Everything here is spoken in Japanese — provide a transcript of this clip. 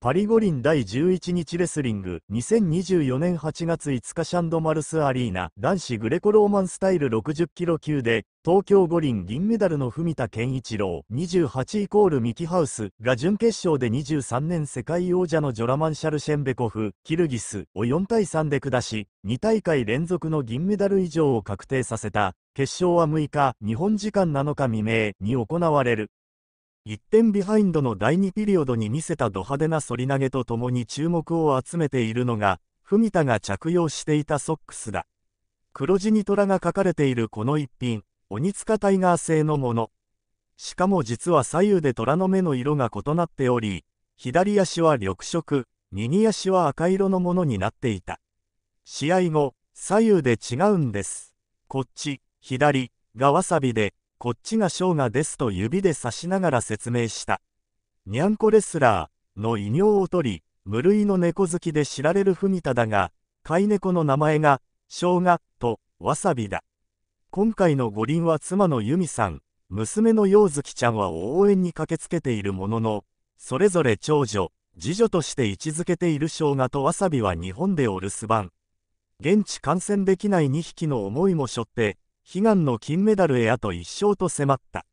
パリ五輪第11日レスリング2024年8月5日シャンドマルスアリーナ男子グレコローマンスタイル60キロ級で東京五輪銀メダルの文田健一郎28イコールミキハウスが準決勝で23年世界王者のジョラマンシャルシェンベコフキルギスを4対3で下し2大会連続の銀メダル以上を確定させた決勝は6日日本時間7日未明に行われる1点ビハインドの第2ピリオドに見せたド派手な反り投げとともに注目を集めているのが、文田が着用していたソックスだ。黒地に虎が書かれているこの一品、鬼塚タイガー製のもの。しかも実は左右で虎の目の色が異なっており、左足は緑色、右足は赤色のものになっていた。試合後、左右で違うんです。こっち、左、がわさびで、こっちが生姜ですと指で指しながら説明した。にゃんこレスラーの異名を取り、無類の猫好きで知られる文田だが、飼い猫の名前が、生姜とわさびだ。今回の五輪は妻の由美さん、娘の陽月ちゃんは応援に駆けつけているものの、それぞれ長女、次女として位置づけている生姜とわさびは日本でお留守番。現地観戦できない2匹の思いも背負って、悲願の金メダルへあと1勝と迫った。